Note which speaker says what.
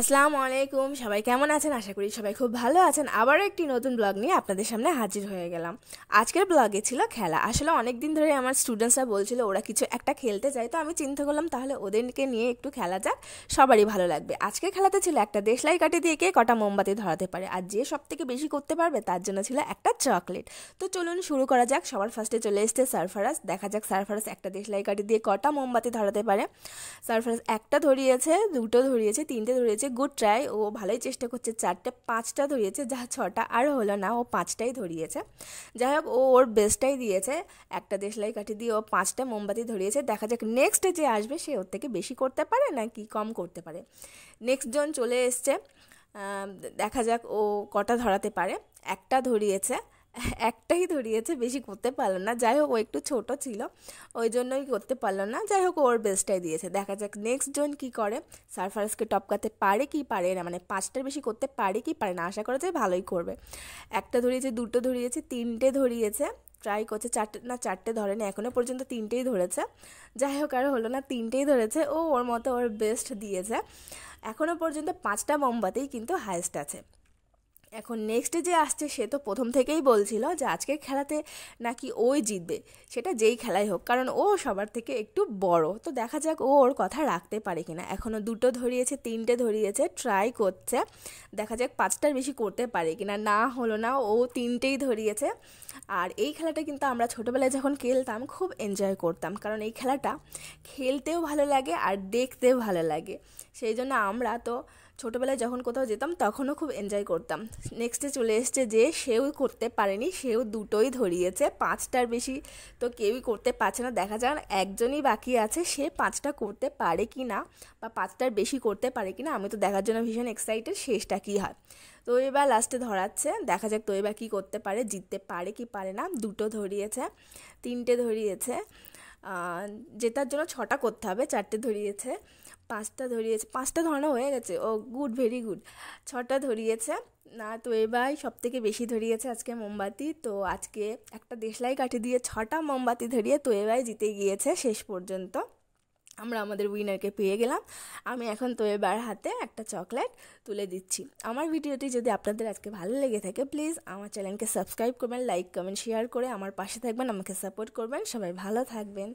Speaker 1: আসসালামু আলাইকুম সবাই কেমন আছেন আশা করি সবাই খুব ভালো আছেন আবারও একটি নতুন ব্লগ নিয়ে আপনাদের সামনে হাজির হয়ে গেলাম আজকের ব্লগে ছিল খেলা আসলে অনেক দিন ধরে আমার স্টুডেন্টসরা বলছিল ওরা কিছু একটা খেলতে চায় তো আমি চিন্তা করলাম তাহলে ওদেরকে নিয়ে একটু খেলা যাক সবারই ভালো লাগবে আজকের খেলাতে ছিল একটা দেশলাই কাটি দিয়ে কে কটা মোমবাতি ধরাতে পারে আর যে সব থেকে বেশি করতে পারবে তার জন্য ছিল একটা চকলেট তো চলুন শুরু করা যাক সবার ফার্স্টে চলে এসছে সারফারাস দেখা যাক সারফারাস একটা দেশলাই কাটি দিয়ে কটা মোমবাতি ধরাতে পারে সারফারাস একটা ধরিয়েছে দুটো ধরিয়েছে তিনটে ধরিয়েছে হচ্ছে গুড ট্রাই ও ভালোই চেষ্টা করছে চারটে পাঁচটা ধরিয়েছে যা ছটা আর হলো না ও পাঁচটাই ধরিয়েছে যাই হোক ও ওর বেস্টটাই দিয়েছে একটা দেশলাই কাঠি দিয়ে ও পাঁচটা মোমবাতি ধরিয়েছে দেখা যাক নেক্সট যে আসবে সে ওর থেকে বেশি করতে পারে না কি কম করতে পারে নেক্সট জন চলে এসছে দেখা যাক ও কটা ধরাতে পারে একটা ধরিয়েছে একটাই ধরিয়েছে বেশি করতে পারলো না যাই হোক ও একটু ছোট ছিল ওই জন্যই করতে পারলো না যাই হোক ওর বেস্টটাই দিয়েছে দেখা যাক নেক্সট জন কি করে সারফারাজকে টপকাতে পারে কি পারে না মানে পাঁচটার বেশি করতে পারে কি পারে না আশা করা যায় ভালোই করবে একটা ধরিয়েছে দুটো ধরিয়েছে তিনটে ধরিয়েছে ট্রাই করছে চারটে না চারটে ধরেনি এখনও পর্যন্ত তিনটেই ধরেছে যাই হোক আর হলো না তিনটেই ধরেছে ও ওর মতো ওর বেস্ট দিয়েছে এখনও পর্যন্ত পাঁচটা মোমবাতেই কিন্তু হায়েস্ট আছে এখন নেক্সট যে আসছে সে তো প্রথম থেকেই বলছিল যে আজকের খেলাতে নাকি ওই জিতবে সেটা যেই খেলাই হোক কারণ ও সবার থেকে একটু বড় তো দেখা যাক ও ওর কথা রাখতে পারে কিনা এখনও দুটো ধরিয়েছে তিনটে ধরিয়েছে ট্রাই করছে দেখা যাক পাঁচটার বেশি করতে পারে কিনা না হলো না ও তিনটেই ধরিয়েছে আর এই খেলাটা কিন্তু আমরা ছোটোবেলায় যখন খেলতাম খুব এনজয় করতাম কারণ এই খেলাটা খেলতেও ভালো লাগে আর দেখতেও ভালো লাগে সেই জন্য আমরা তো ছোটোবেলায় যখন কোথাও যেতাম তখনও খুব এনজয় করতাম নেক্সটে চলে এসছে যে সেও করতে পারেনি সেও দুটোই ধরিয়েছে পাঁচটার বেশি তো কেউই করতে পারছে না দেখা যাক একজনই বাকি আছে সে পাঁচটা করতে পারে কি না বা পাঁচটার বেশি করতে পারে কি না আমি তো দেখার জন্য ভীষণ এক্সাইটেড শেষটা কী হয় তো এবার লাস্টে ধরাচ্ছে দেখা যাক তো এবার কী করতে পারে জিততে পারে কি পারে না দুটো ধরিয়েছে তিনটে ধরিয়েছে জেতার জন্য ছটা করতে হবে চারটে ধরিয়েছে পাঁচটা ধরিয়েছে পাঁচটা ধরানো হয়ে গেছে ও গুড ভেরি গুড ছটা ধরিয়েছে না তো এবার সব থেকে বেশি ধরিয়েছে আজকে মোমবাতি তো আজকে একটা দেশলাই কাঠি দিয়ে ছটা মোমবাতি ধরিয়ে তো এবার জিতে গিয়েছে শেষ পর্যন্ত আমরা আমাদের উইনারকে পেয়ে গেলাম আমি এখন তো এবার হাতে একটা চকলেট তুলে দিচ্ছি আমার ভিডিওটি যদি আপনাদের আজকে ভালো লেগে থাকে প্লিজ আমার চ্যানেলকে সাবস্ক্রাইব করবেন লাইক কমেন্ট শেয়ার করে আমার পাশে থাকবেন আমাকে সাপোর্ট করবেন সবাই ভালো থাকবেন